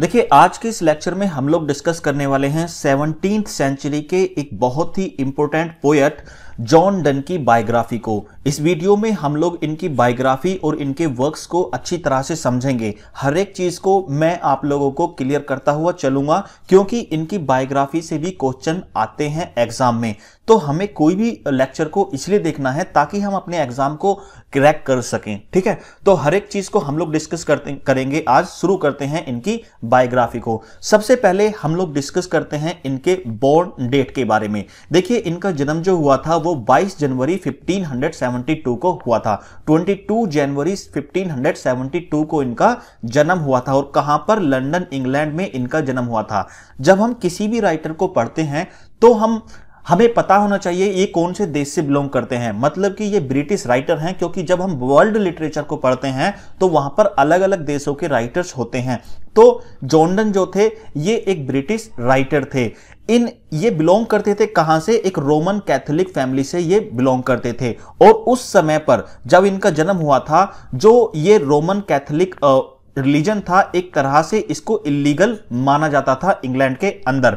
देखिए आज के इस लेक्चर में हम लोग डिस्कस करने वाले हैं सेवनटीन सेंचुरी के एक बहुत ही इंपॉर्टेंट पोएट जॉन डन की बायोग्राफी को इस वीडियो में हम लोग इनकी बायोग्राफी और इनके वर्क्स को अच्छी तरह से समझेंगे हर एक चीज को मैं आप लोगों को क्लियर करता हुआ चलूंगा क्योंकि इनकी बायोग्राफी से भी क्वेश्चन आते हैं एग्जाम में तो हमें कोई भी लेक्चर को इसलिए देखना है ताकि हम अपने एग्जाम को क्रैक कर सकें ठीक है तो हर एक चीज को हम लोग डिस्कस करते करेंगे आज शुरू करते हैं इनकी बायोग्राफी को सबसे पहले हम लोग डिस्कस करते हैं इनके बॉर्न डेट के बारे में देखिए इनका जन्म जो हुआ था वो 22 जनवरी 1572 को हुआ था 22 जनवरी 1572 को इनका जन्म हुआ था और कहां पर लंदन इंग्लैंड में इनका जन्म हुआ था जब हम किसी भी राइटर को पढ़ते हैं तो हम हमें पता होना चाहिए ये कौन से देश से बिलोंग करते हैं मतलब कि ये ब्रिटिश राइटर हैं क्योंकि जब हम वर्ल्ड लिटरेचर को पढ़ते हैं तो वहां पर अलग अलग देशों के राइटर्स होते हैं तो जॉन्डन जो थे ये एक ब्रिटिश राइटर थे इन ये बिलोंग करते थे कहां से एक रोमन कैथोलिक फैमिली से ये बिलोंग करते थे और उस समय पर जब इनका जन्म हुआ था जो ये रोमन कैथोलिक रिलीजन था एक तरह से इसको इलीगल माना जाता था इंग्लैंड के अंदर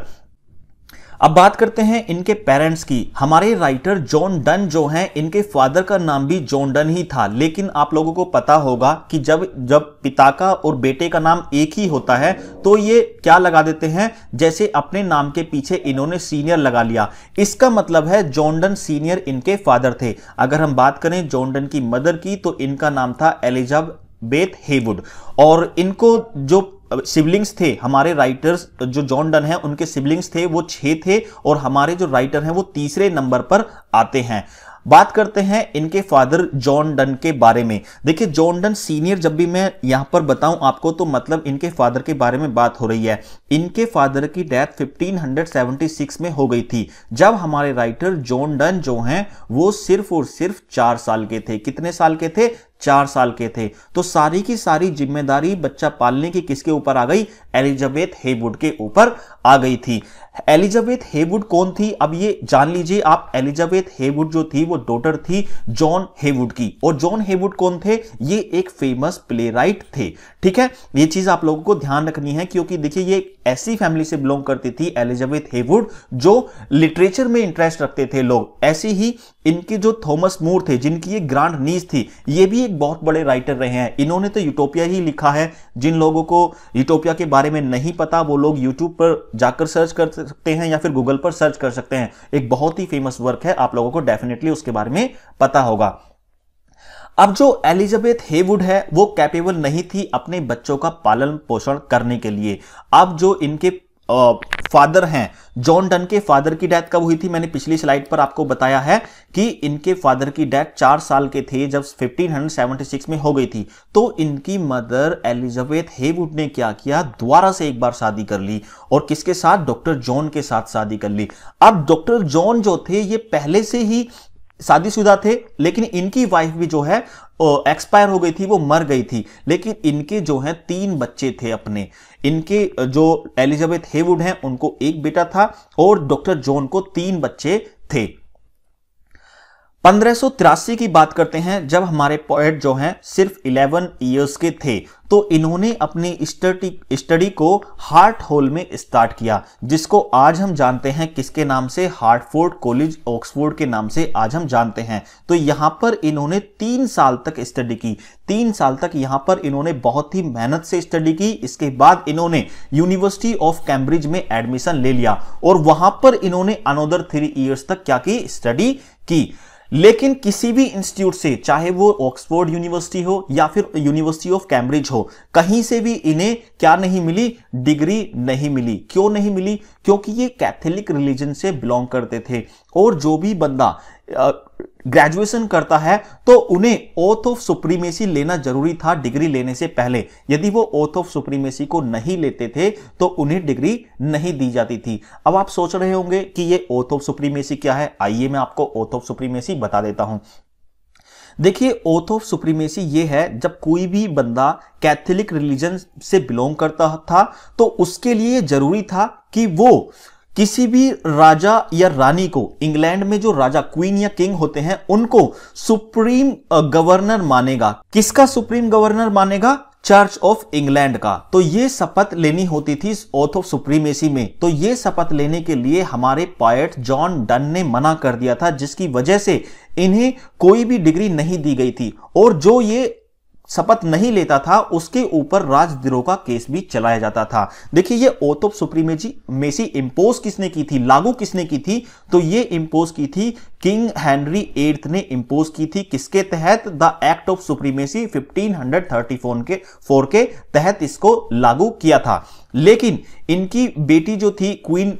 अब बात करते हैं इनके पेरेंट्स की हमारे राइटर जॉन डन जो हैं इनके फादर का नाम भी जॉन डन ही था लेकिन आप लोगों को पता होगा कि जब जब पिता का और बेटे का नाम एक ही होता है तो ये क्या लगा देते हैं जैसे अपने नाम के पीछे इन्होंने सीनियर लगा लिया इसका मतलब है जॉन डन सीनियर इनके फादर थे अगर हम बात करें जॉन डन की मदर की तो इनका नाम था एलिजाब बेथ हेवुड और इनको जो सिबलिंग्स थे हमारे राइटर्स जो जॉन डन है उनके सिबलिंग्स थे वो छह थे और हमारे जो राइटर हैं वो तीसरे नंबर पर आते हैं बात करते हैं इनके फादर जॉन डन के बारे में देखिए जॉन डन सीनियर जब भी मैं यहां पर बताऊं आपको तो मतलब इनके फादर के बारे में बात हो रही है इनके फादर की डेथ 1576 में हो गई थी जब हमारे राइटर जॉन डन जो हैं वो सिर्फ और सिर्फ चार साल के थे कितने साल के थे चार साल के थे तो सारी की सारी जिम्मेदारी बच्चा पालने की किसके ऊपर आ गई एलिजाबेथ हेवुड के ऊपर आ गई थी एलिजाबेथ हेवुड कौन थी अब ये जान लीजिए आप एलिजाबेथ हेवुड जो थी वो डॉटर थी जॉन हेवुड की और जॉन हेवुड कौन थे ये एक फेमस प्ले थे ठीक है ये चीज आप लोगों को ध्यान रखनी है क्योंकि देखिए ये ऐसी फैमिली से बिलोंग करती थी एलिजाबेथ हेवुड जो लिटरेचर में इंटरेस्ट रखते थे लोग ऐसी ही इनके जो थॉमस मूर थे जिनकी ये ग्रांड नीज थी ये भी एक बहुत बड़े राइटर रहे हैं इन्होंने तो यूटोपिया ही लिखा है जिन लोगों को यूटोपिया के बारे में नहीं पता वो लोग यूट्यूब पर जाकर सर्च कर सकते हैं या फिर गूगल पर सर्च कर सकते हैं एक बहुत ही फेमस वर्क है आप लोगों को डेफिनेटली उसके बारे में पता होगा अब जो एलिजाबेथ हेवुड है वो कैपेबल नहीं थी अपने बच्चों का पालन पोषण करने के लिए अब जो इनके फादर हैं जॉन डन के फादर की डेथ कब हुई थी मैंने पिछली स्लाइड पर आपको बताया है कि इनके फादर की डेथ चार साल के थे जब 1576 में हो गई थी तो इनकी मदर एलिजाबेथ हेवुड ने क्या किया दोबारा से एक बार शादी कर ली और किसके साथ डॉक्टर जॉन के साथ शादी कर ली अब डॉक्टर जॉन जो थे ये पहले से ही शादीशुदा थे लेकिन इनकी वाइफ भी जो है एक्सपायर हो गई थी वो मर गई थी लेकिन इनके जो है तीन बच्चे थे अपने इनके जो एलिजाबेथ हेवुड हैं उनको एक बेटा था और डॉक्टर जॉन को तीन बच्चे थे पंद्रह की बात करते हैं जब हमारे पोएट जो हैं सिर्फ 11 ईयर्स के थे तो इन्होंने अपनी स्टडी स्टडी को हार्ट होल में स्टार्ट किया जिसको आज हम जानते हैं किसके नाम से हार्टफोर्ड कॉलेज ऑक्सफोर्ड के नाम से आज हम जानते हैं तो यहाँ पर इन्होंने तीन साल तक स्टडी की तीन साल तक यहाँ पर इन्होंने बहुत ही मेहनत से स्टडी की इसके बाद इन्होंने यूनिवर्सिटी ऑफ कैम्ब्रिज में एडमिशन ले लिया और वहां पर इन्होंने अनोदर थ्री ईयर्स तक क्या की स्टडी की लेकिन किसी भी इंस्टीट्यूट से चाहे वो ऑक्सफोर्ड यूनिवर्सिटी हो या फिर यूनिवर्सिटी ऑफ कैम्ब्रिज हो कहीं से भी इन्हें क्या नहीं मिली डिग्री नहीं मिली क्यों नहीं मिली क्योंकि ये कैथोलिक रिलीजन से बिलोंग करते थे और जो भी बंदा ग्रेजुएशन करता है तो उन्हें ओथ ऑफ सुप्रीमेसी लेना जरूरी था डिग्री लेने से पहले यदि वो ओथ ऑफ सुप्रीमेसी को नहीं लेते थे तो उन्हें डिग्री नहीं दी जाती थी अब आप सोच रहे होंगे कि ये ओथ ऑफ सुप्रीमेसी क्या है आइए मैं आपको ओथ ऑफ सुप्रीमेसी बता देता हूं देखिए ओथ ऑफ सुप्रीमेसी ये है जब कोई भी बंदा कैथोलिक रिलीजन से बिलोंग करता था तो उसके लिए जरूरी था कि वो किसी भी राजा या रानी को इंग्लैंड में जो राजा क्वीन या किंग होते हैं उनको सुप्रीम गवर्नर मानेगा किसका सुप्रीम गवर्नर मानेगा चर्च ऑफ इंग्लैंड का तो ये शपथ लेनी होती थी ऑथ ऑफ सुप्रीमेसी में तो ये शपथ लेने के लिए हमारे पायट जॉन डन ने मना कर दिया था जिसकी वजह से इन्हें कोई भी डिग्री नहीं दी गई थी और जो ये शपथ नहीं लेता था उसके ऊपर राजद्रोह का केस भी चलाया जाता था देखिए ये ओथ ऑफ सुप्रीमेसी मेसी इंपोज किसने की थी लागू किसने की थी तो ये इंपोज की थी किंग हेनरी एट्थ ने इंपोज की थी किसके तहत द एक्ट ऑफ सुप्रीमेसी 1534 के फोर के तहत इसको लागू किया था लेकिन इनकी बेटी जो थी क्वीन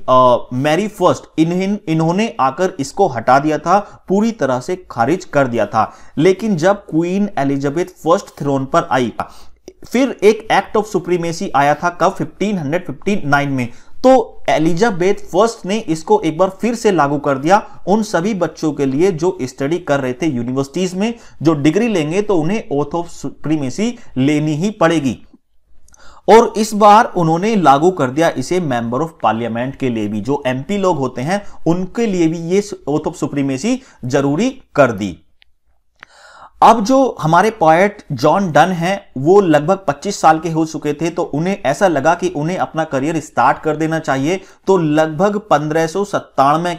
मैरी फर्स्ट इन्हें इन्होंने आकर इसको हटा दिया था पूरी तरह से खारिज कर दिया था लेकिन जब क्वीन एलिजाबेथ फर्स्ट थ्रोन पर आई फिर एक एक्ट ऑफ सुप्रीमेसी आया था कब 1559 में तो एलिजाबेथ फर्स्ट ने इसको एक बार फिर से लागू कर दिया उन सभी बच्चों के लिए जो स्टडी कर रहे थे यूनिवर्सिटीज में जो डिग्री लेंगे तो उन्हें ओथ ऑफ सुप्रीमेसी लेनी ही पड़ेगी और इस बार उन्होंने लागू कर दिया इसे मेंबर ऑफ पार्लियामेंट के लिए भी जो एमपी लोग होते हैं उनके लिए भी ये ओथ ऑफ सुप्रीमेसी जरूरी कर दी अब जो हमारे पॉइट जॉन डन हैं वो लगभग 25 साल के हो चुके थे तो उन्हें ऐसा लगा कि उन्हें अपना करियर स्टार्ट कर देना चाहिए तो लगभग पंद्रह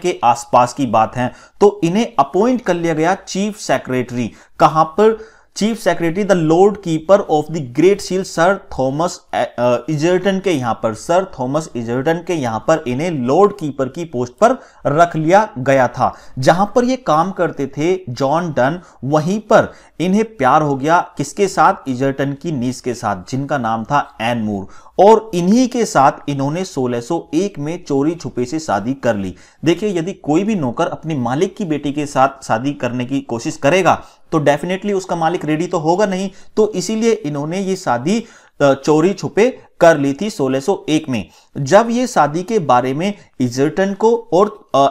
के आसपास की बात है तो इन्हें अपॉइंट कर लिया गया चीफ सेक्रेटरी कहां पर chief secretary the lord keeper of the great seal sir Thomas Egerton के यहां पर सर थॉमस इजर्टन के यहां पर इन्हें लॉर्ड कीपर की पोस्ट पर रख लिया गया था जहां पर ये काम करते थे जॉन डन वहीं पर इन्हें प्यार हो गया किसके साथ इजर्टन की नीस के साथ जिनका नाम था एन मूर और इन्हीं के साथ इन्होंने 1601 में चोरी छुपे से शादी कर ली देखिए यदि कोई भी नौकर अपने मालिक की बेटी के साथ शादी करने की कोशिश करेगा तो डेफिनेटली उसका मालिक रेडी तो होगा नहीं तो इसीलिए इन्होंने ये शादी चोरी छुपे कर ली थी 1601 में जब ये शादी के बारे में इजर्टन को और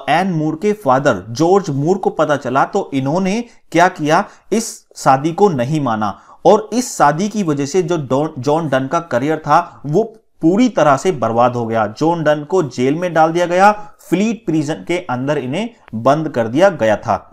एन मूर के फादर जॉर्ज मूर को पता चला तो इन्होंने क्या किया इस शादी को नहीं माना और इस शादी की वजह से जो जॉन डन का करियर था वो पूरी तरह से बर्बाद हो गया जॉन डन को जेल में डाल दिया गया फ्लीट प्रिजन के अंदर इन्हें बंद कर दिया गया था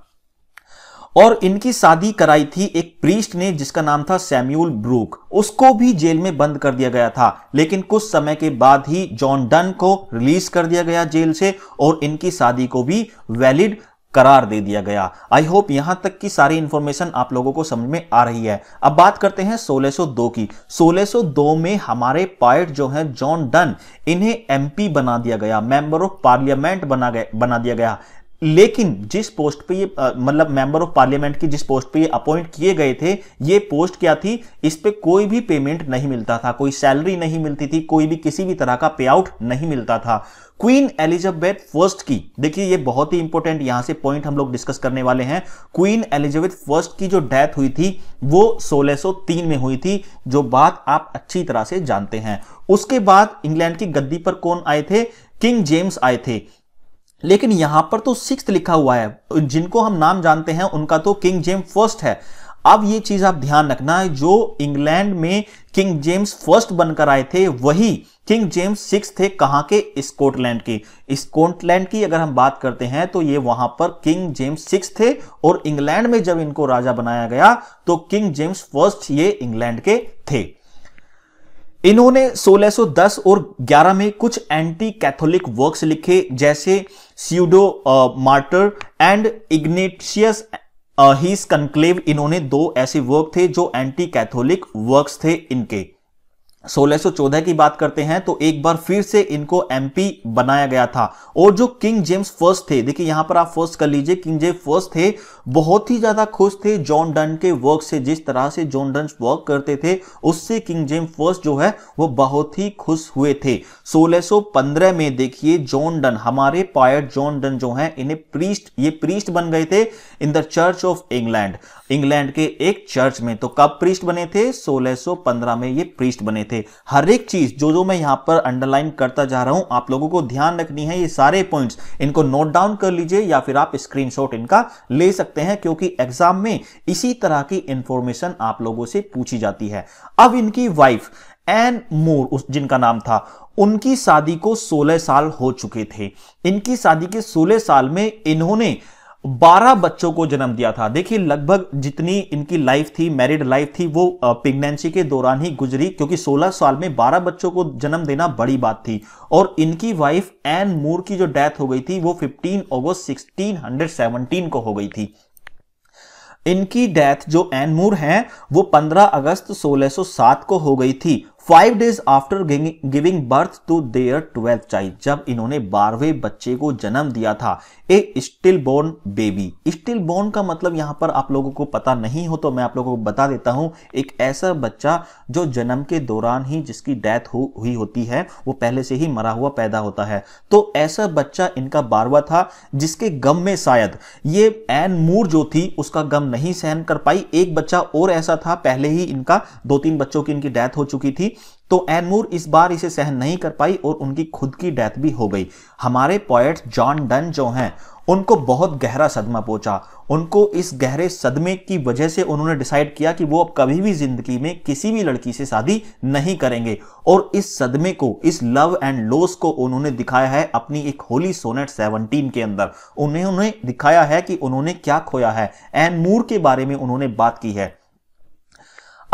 और इनकी शादी कराई थी एक प्रीस्ट ने जिसका नाम था सैम्यूल ब्रूक उसको भी जेल में बंद कर दिया गया था लेकिन कुछ समय के बाद ही जॉन डन को रिलीज कर दिया गया जेल से और इनकी शादी को भी वैलिड करार दे दिया गया आई होप यहां तक की सारी इंफॉर्मेशन आप लोगों को समझ में आ रही है अब बात करते हैं 1602 की 1602 में हमारे पायट जो हैं जॉन डन इन्हें एमपी बना दिया गया मेंबर ऑफ पार्लियामेंट बना गया बना दिया गया लेकिन जिस पोस्ट पे ये मतलब मेंबर ऑफ पार्लियामेंट की जिस पोस्ट पे ये अपॉइंट किए गए थे ये पोस्ट क्या थी इस पे कोई भी पेमेंट नहीं मिलता था कोई सैलरी नहीं मिलती थी कोई भी किसी भी तरह का पे आउट नहीं मिलता था क्वीन एलिजाबेथ फर्स्ट की देखिए ये बहुत ही इंपॉर्टेंट यहां से पॉइंट हम लोग डिस्कस करने वाले हैं क्वीन एलिजाबेथ फर्स्ट की जो डेथ हुई थी वो 1603 में हुई थी जो बात आप अच्छी तरह से जानते हैं उसके बाद इंग्लैंड की गद्दी पर कौन आए थे किंग जेम्स आए थे लेकिन यहां पर तो सिक्स लिखा हुआ है जिनको हम नाम जानते हैं उनका तो किंग जेम फर्स्ट है अब ये चीज आप ध्यान रखना है जो इंग्लैंड में किंग जेम्स फर्स्ट बनकर आए थे वही किंग जेम्स सिक्स थे कहां के स्कॉटलैंड की स्कॉटलैंड की अगर हम बात करते हैं तो ये वहां पर किंग जेम्स सिक्स थे और इंग्लैंड में जब इनको राजा बनाया गया तो किंग जेम्स फर्स्ट ये इंग्लैंड के थे इन्होंने 1610 और 11 में कुछ एंटी कैथोलिक वर्क्स लिखे जैसे pseudo martyr and Ignatius his conclave इन्होंने दो ऐसे वर्क थे जो एंटी कैथोलिक वर्क्स थे इनके सोलह की बात करते हैं तो एक बार फिर से इनको एमपी बनाया गया था और जो किंग जेम्स फर्स्ट थे देखिए यहां पर आप फर्स्ट कर लीजिए किंग जेम्स फर्स्ट थे बहुत ही ज्यादा खुश थे जॉन डन के वर्क से जिस तरह से जॉन डन वर्क करते थे उससे किंग जेम्स फर्स्ट जो है वो बहुत ही खुश हुए थे सोलह में देखिए जॉन डन हमारे पायट जॉन डन जो है इन्हें प्रीस्ट ये प्रीस्ट बन गए थे in the church of England England के एक चर्च में तो कब प्रीस्ट बने थे 1615 में ये प्रीस्ट बने थे हर एक चीज जो जो मैं यहां पर अंडरलाइन करता जा रहा हूं आप लोगों को ध्यान रखनी है ये सारे पॉइंट्स इनको नोट डाउन कर लीजिए या फिर आप स्क्रीनशॉट इनका ले सकते हैं क्योंकि एग्जाम में इसी तरह की इंफॉर्मेशन आप लोगों से पूछी जाती है अब इनकी वाइफ एन मोर उस जिनका नाम था उनकी शादी को 16 साल हो चुके थे इनकी शादी के 16 साल में इन्होंने बारह बच्चों को जन्म दिया था देखिए लगभग जितनी इनकी लाइफ थी मैरिड लाइफ थी वो प्रेगनेंसी के दौरान ही गुजरी क्योंकि 16 साल में 12 बच्चों को जन्म देना बड़ी बात थी और इनकी वाइफ एन मूर की जो डेथ हो गई थी वो 15 अगस्त 1617 को हो गई थी इनकी डेथ जो एन मूर है वो 15 अगस्त 1607 को हो गई थी five days after giving birth to their twelfth child जब इन्होंने बारहवें बच्चे को जन्म दिया था a stillborn baby stillborn का मतलब यहां पर आप लोगों को पता नहीं हो तो मैं आप लोगों को बता देता हूं एक ऐसा बच्चा जो जन्म के दौरान ही जिसकी डेथ हो, हुई होती है वो पहले से ही मरा हुआ पैदा होता है तो ऐसा बच्चा इनका बारवा था जिसके गम में शायद ये एन मूर जो थी उसका गम नहीं सहन कर पाई एक बच्चा और ऐसा था पहले ही इनका दो तीन बच्चों की इनकी डेथ हो चुकी थी तो एनमूर इस बार इसे सहन नहीं कर पाई और उनकी खुद की डेथ भी हो गई हमारे पॉइट जॉन डन जो हैं उनको बहुत गहरा सदमा पहुंचा उनको इस गहरे सदमे की वजह से उन्होंने डिसाइड किया कि वो अब कभी भी जिंदगी में किसी भी लड़की से शादी नहीं करेंगे और इस सदमे को इस लव एंड लॉस को उन्होंने दिखाया है अपनी एक होली सोनेट सेवनटीन के अंदर उन्हें उन्हें दिखाया है कि उन्होंने क्या खोया है एन मूर के बारे में उन्होंने बात की है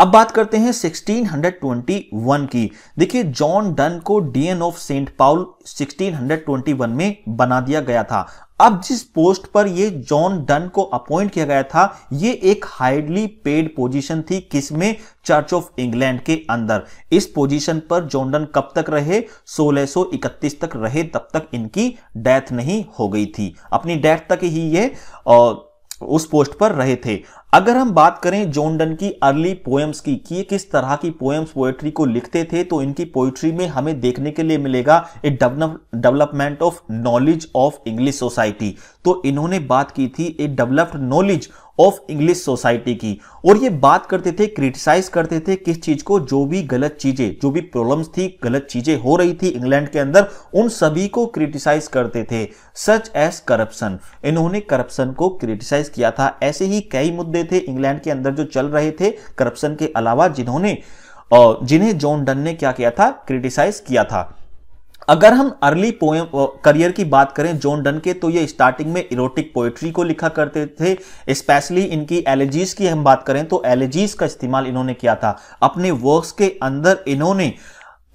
अब बात करते हैं 1621 की देखिए जॉन डन को डीएन ऑफ सेंट पाउल 1621 में बना दिया गया था अब जिस पोस्ट पर ये जॉन डन को अपॉइंट किया गया था ये एक हाईली पेड पोजीशन थी किसमें चर्च ऑफ इंग्लैंड के अंदर इस पोजीशन पर जॉन डन कब तक रहे 1631 तक रहे तब तक इनकी डेथ नहीं हो गई थी अपनी डेथ तक ही ये उस पोस्ट पर रहे थे अगर हम बात करें जॉन डन की अर्ली पोएम्स की कि ये किस तरह की पोएम्स पोएट्री को लिखते थे तो इनकी पोएट्री में हमें देखने के लिए मिलेगा a development of knowledge of English society तो इन्होंने बात की थी a developed knowledge of English society की और ये बात करते थे क्रिटिसाइज करते थे किस चीज को जो भी गलत चीजें जो भी प्रॉब्लम्स थी गलत चीजें हो रही थी इंग्लैंड के अंदर उन सभी को क्रिटिसाइज करते थे सच एज करप्शन इन्होंने करप्शन को क्रिटिसाइज किया था ऐसे ही कई मुद्दे मुद्दे थे इंग्लैंड के अंदर जो चल रहे थे करप्शन के अलावा जिन्होंने जिन्हें जॉन डन ने क्या किया था क्रिटिसाइज किया था अगर हम अर्ली पोएम करियर की बात करें जॉन डन के तो ये स्टार्टिंग में इरोटिक पोएट्री को लिखा करते थे स्पेशली इनकी एलर्जीज की हम बात करें तो एलर्जीज का इस्तेमाल इन्होंने किया था अपने वर्क्स के अंदर इन्होंने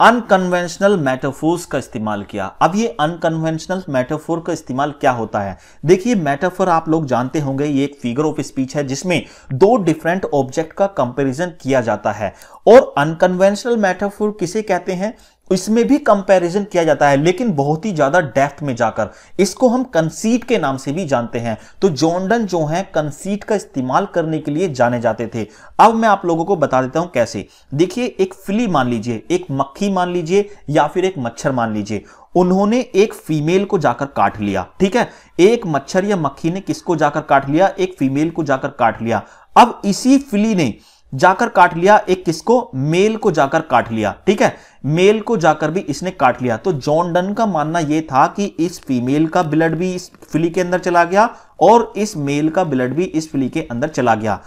अनकन्वेंशनल मेटाफोर्स का इस्तेमाल किया अब ये अनकन्वेंशनल मेटाफोर का इस्तेमाल क्या होता है देखिए मेटाफोर आप लोग जानते होंगे ये एक फिगर ऑफ स्पीच है जिसमें दो डिफरेंट ऑब्जेक्ट का कंपैरिजन किया जाता है और अनकन्वेंशनल मेटाफोर किसे कहते हैं इसमें भी कंपैरिजन किया जाता है लेकिन बहुत ही ज्यादा डेफ्थ में जाकर इसको हम कंसीट के नाम से भी जानते हैं तो जॉन्डन जो है कंसीट का इस्तेमाल करने के लिए जाने जाते थे अब मैं आप लोगों को बता देता हूं कैसे देखिए एक फिली मान लीजिए एक मक्खी मान लीजिए या फिर एक मच्छर मान लीजिए उन्होंने एक फीमेल को जाकर काट लिया ठीक है एक मच्छर या मक्खी ने किसको जाकर काट लिया एक फीमेल को जाकर काट लिया अब इसी फिली ने जाकर काट लिया एक किसको मेल को जाकर काट लिया ठीक है मेल को जाकर भी इसने काट लिया तो जॉन डन का मानना यह था कि इस फीमेल का ब्लड भी इस फिली के अंदर चला गया और इस मेल का ब्लड भी इस फिली के अंदर चला गया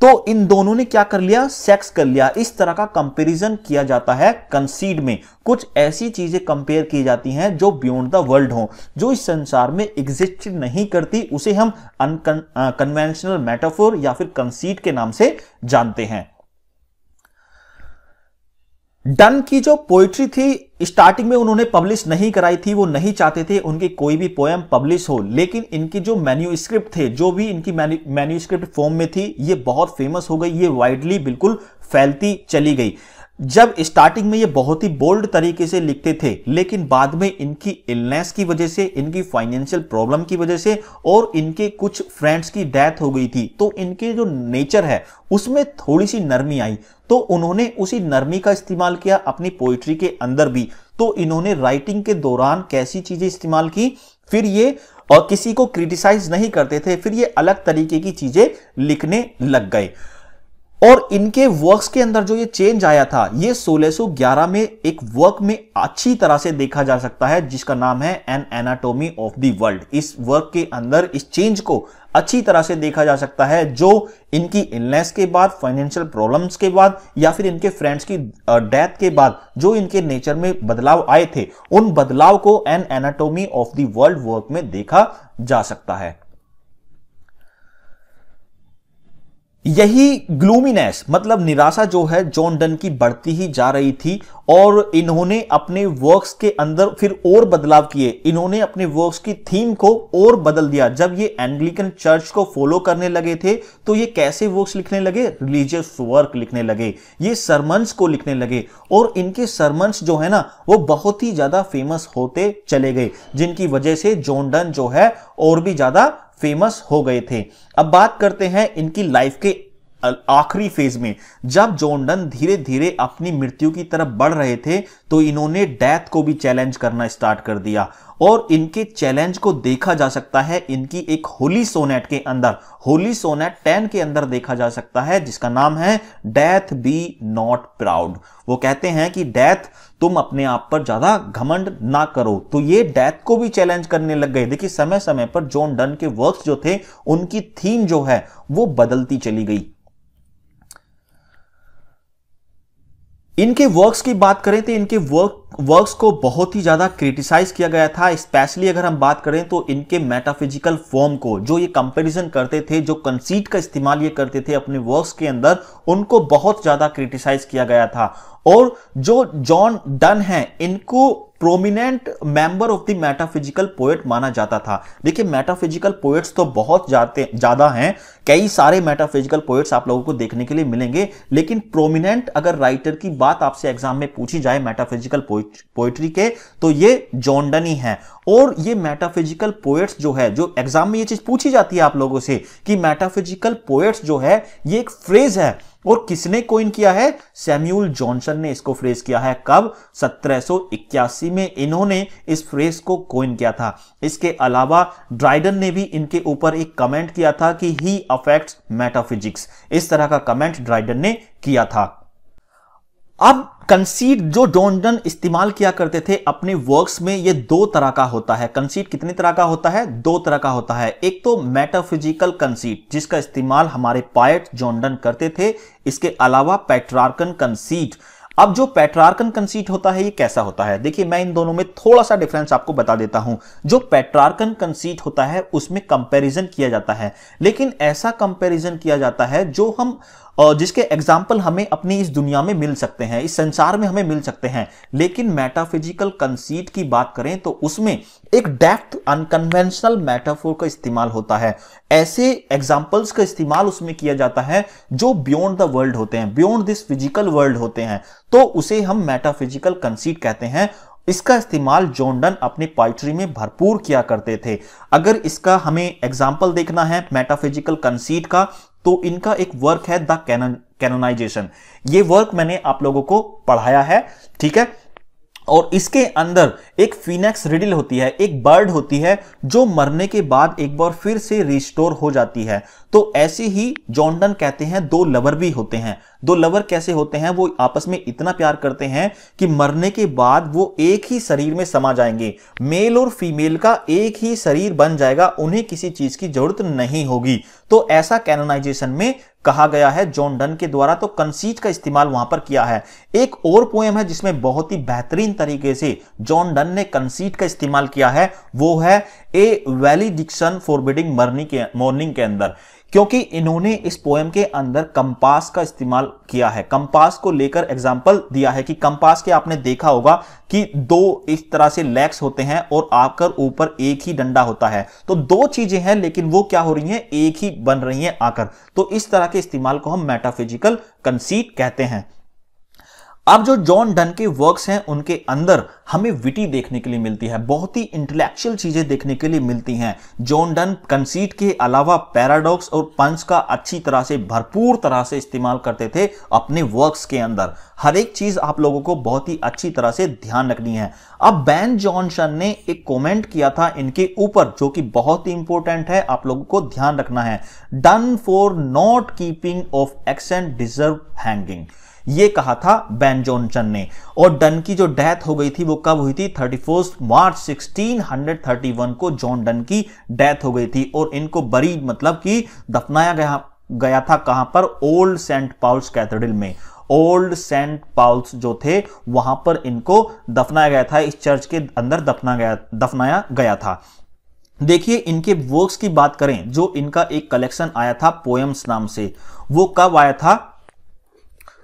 तो इन दोनों ने क्या कर लिया सेक्स कर लिया इस तरह का कंपैरिजन किया जाता है कंसीड में कुछ ऐसी चीजें कंपेयर की जाती हैं जो बियॉन्ड द वर्ल्ड हो जो इस संसार में एग्जिस्ट नहीं करती उसे हम अनकन्वेंशनल मेटाफोर uh, या फिर कंसीड के नाम से जानते हैं डन की जो पोइट्री थी स्टार्टिंग में उन्होंने पब्लिश नहीं कराई थी वो नहीं चाहते थे उनकी कोई भी पोएम पब्लिश हो लेकिन इनकी जो मेन्यू स्क्रिप्ट थे जो भी इनकी मेन्यू स्क्रिप्ट फॉर्म में थी ये बहुत फेमस हो गई ये वाइडली बिल्कुल फैलती चली गई जब स्टार्टिंग में ये बहुत ही बोल्ड तरीके से लिखते थे लेकिन बाद में इनकी इलनेस की वजह से इनकी फाइनेंशियल प्रॉब्लम की वजह से और इनके कुछ फ्रेंड्स की डेथ हो गई थी तो इनके जो नेचर है उसमें थोड़ी सी नरमी आई तो उन्होंने उसी नरमी का इस्तेमाल किया अपनी पोइट्री के अंदर भी तो इन्होंने राइटिंग के दौरान कैसी चीजें इस्तेमाल की फिर ये और किसी को क्रिटिसाइज नहीं करते थे फिर ये अलग तरीके की चीजें लिखने लग गए और इनके वर्क्स के अंदर जो ये चेंज आया था ये 1611 में एक वर्क में अच्छी तरह से देखा जा सकता है जिसका नाम है an anatomy of the world इस वर्क के अंदर इस चेंज को अच्छी तरह से देखा जा सकता है जो इनकी इलनेस के बाद फाइनेंशियल प्रॉब्लम्स के बाद या फिर इनके फ्रेंड्स की डेथ के बाद जो इनके नेचर में बदलाव आए थे उन बदलाव को an anatomy of the world work में देखा जा सकता है यही ग्लूमीनेस मतलब निराशा जो है जॉन डन की बढ़ती ही जा रही थी और इन्होंने अपने वर्क्स के अंदर फिर और बदलाव किए इन्होंने अपने वर्क्स की थीम को और बदल दिया जब ये एंग्लिकन चर्च को फॉलो करने लगे थे तो ये कैसे वर्क्स लिखने लगे रिलीजियस वर्क लिखने लगे ये सरमंस को लिखने लगे और इनके सरमन्स जो है ना वो बहुत ही ज्यादा फेमस होते चले गए जिनकी वजह से जॉन डन जो है और भी ज्यादा फेमस हो गए थे अब बात करते हैं इनकी लाइफ के आखिरी फेज में जब जोंडन धीरे धीरे अपनी मृत्यु की तरफ बढ़ रहे थे तो इन्होंने डेथ को भी चैलेंज करना स्टार्ट कर दिया और इनके चैलेंज को देखा जा सकता है इनकी एक होली सोनेट के अंदर होली सोनेट टेन के अंदर देखा जा सकता है जिसका नाम है डेथ बी नॉट प्राउड वो कहते हैं कि डेथ तुम अपने आप पर ज्यादा घमंड ना करो तो ये डेथ को भी चैलेंज करने लग गए देखिए समय समय पर जॉन डन के वर्क्स जो थे उनकी थीम जो है वो बदलती चली गई इनके वर्क्स की बात करें तो इनके वर्क वर्क्स को बहुत ही ज़्यादा क्रिटिसाइज किया गया था स्पेशली अगर हम बात करें तो इनके मेटाफिजिकल फॉर्म को जो ये कंपैरिजन करते थे जो कंसीट का इस्तेमाल ये करते थे अपने वर्क्स के अंदर उनको बहुत ज़्यादा क्रिटिसाइज किया गया था और जो जॉन डन है इनको prominent member of the metaphysical poet माना जाता था देखिए मेटाफिजिकल पोएट्स तो बहुत जाते ज़्यादा हैं कई सारे मेटाफिजिकल पोएट्स आप लोगों को देखने के लिए मिलेंगे लेकिन प्रोमिनेंट अगर राइटर की बात आपसे एग्जाम में पूछी जाए मेटाफिजिकल पोएट पोइट्री के तो ये जॉन्डनी है और ये मेटाफिजिकल पोएट्स जो है जो एग्जाम में ये चीज पूछी जाती है आप लोगों से कि मेटाफिजिकल पोएट्स जो है ये एक फ्रेज है और किसने कोइन किया है सैम्यूल जॉनसन ने इसको फ्रेज किया है कब 1781 में इन्होंने इस फ्रेज को कोइन किया था इसके अलावा ड्राइडन ने भी इनके ऊपर एक कमेंट किया था कि ही अफेक्ट्स मेटाफिजिक्स इस तरह का कमेंट ड्राइडन ने किया था अब कंसीट जो डोंडन इस्तेमाल किया करते थे अपने वर्क्स में ये दो तरह का होता है कंसीट कितने तरह का होता है दो तरह का होता है एक तो मेटाफिजिकल कंसीट जिसका इस्तेमाल हमारे पायट जोंडन करते थे इसके अलावा पैट्रार्कन कंसीट अब जो पैट्रार्कन कंसीट होता है ये कैसा होता है देखिए मैं इन दोनों में थोड़ा सा डिफरेंस आपको बता देता हूं जो पैट्रार्कन कंसीट होता है उसमें कंपैरिजन किया जाता है लेकिन ऐसा कंपैरिजन किया जाता है जो हम और जिसके एग्जाम्पल हमें अपनी इस दुनिया में मिल सकते हैं इस संसार में हमें मिल सकते हैं लेकिन मेटाफिजिकल कंसीट की बात करें तो उसमें एक डेप्थ अनकन्वेंशनल मेटाफोर का इस्तेमाल होता है ऐसे एग्जाम्पल्स का इस्तेमाल उसमें किया जाता है जो बियॉन्ड द वर्ल्ड होते हैं बियॉन्ड दिस फिजिकल वर्ल्ड होते हैं तो उसे हम मेटाफिजिकल कंसीट कहते हैं इसका इस्तेमाल जॉन्डन अपने पोइट्री में भरपूर किया करते थे अगर इसका हमें एग्जाम्पल देखना है मेटाफिजिकल कंसीट का तो इनका एक वर्क है द कैन कैनोनाइजेशन ये वर्क मैंने आप लोगों को पढ़ाया है ठीक है और इसके अंदर एक फिनेक्स रिडिल होती है एक बर्ड होती है जो मरने के बाद एक बार फिर से रिस्टोर हो जाती है तो ऐसे ही जॉन्डन कहते हैं दो लवर भी होते हैं दो लवर कैसे होते हैं वो आपस में इतना प्यार करते हैं कि मरने के बाद वो एक ही शरीर में समा जाएंगे मेल और फीमेल का एक ही शरीर बन जाएगा उन्हें किसी चीज की जरूरत नहीं होगी तो ऐसा कैनोनाइजेशन में कहा गया है जॉन डन के द्वारा तो कंसीट का इस्तेमाल वहां पर किया है एक और पोएम है जिसमें बहुत ही बेहतरीन तरीके से जॉन डन ने कंसीट का इस्तेमाल किया है वो है a valediction forbidding mourning mourning के अंदर क्योंकि इन्होंने इस पोएम के अंदर कंपास का इस्तेमाल किया है कंपास को लेकर एग्जाम्पल दिया है कि कंपास के आपने देखा होगा कि दो इस तरह से लैक्स होते हैं और आकर ऊपर एक ही डंडा होता है तो दो चीजें हैं लेकिन वो क्या हो रही हैं एक ही बन रही हैं आकर तो इस तरह के इस्तेमाल को हम मेटाफिजिकल कंसीट कहते हैं अब जो जॉन डन के वर्क्स हैं उनके अंदर हमें विटी देखने के लिए मिलती है बहुत ही इंटेलेक्चुअल चीजें देखने के लिए मिलती हैं जॉन डन कंसीट के अलावा पैराडॉक्स और पंच का अच्छी तरह से भरपूर तरह से इस्तेमाल करते थे अपने वर्क्स के अंदर हर एक चीज आप लोगों को बहुत ही अच्छी तरह से ध्यान रखनी है अब बैन जॉनसन ने एक कॉमेंट किया था इनके ऊपर जो कि बहुत ही इंपॉर्टेंट है आप लोगों को ध्यान रखना है Donne for not keeping of accent deserved hanging ये कहा था बैन जॉनसन ने और डन की जो डेथ हो गई थी वो कब हुई थी थर्टी मार्च सिक्सटीन को जॉन डन की डेथ हो गई थी और इनको बरी मतलब कि दफनाया गया गया था कहां पर ओल्ड सेंट पाउल्स कैथेड्रल में ओल्ड सेंट पाउल्स जो थे वहां पर इनको दफनाया गया था इस चर्च के अंदर दफना गया दफनाया गया था देखिए इनके वर्क्स की बात करें जो इनका एक कलेक्शन आया था पोएम्स नाम से वो कब आया था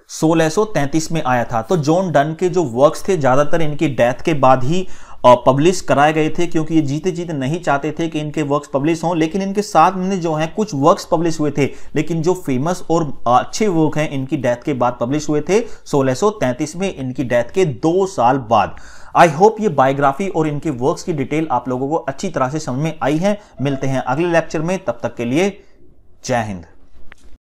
1633 में आया था तो जॉन डन के जो वर्क्स थे ज़्यादातर इनकी डेथ के बाद ही पब्लिश कराए गए थे क्योंकि ये जीते जीते नहीं चाहते थे कि इनके वर्क्स पब्लिश हों लेकिन इनके साथ में जो है कुछ वर्क्स पब्लिश हुए थे लेकिन जो फेमस और अच्छे वर्क हैं इनकी डेथ के बाद पब्लिश हुए थे 1633 में इनकी डेथ के दो साल बाद आई होप ये बायोग्राफी और इनके वर्क्स की डिटेल आप लोगों को अच्छी तरह से समझ में आई है मिलते हैं अगले लेक्चर में तब तक के लिए जय हिंद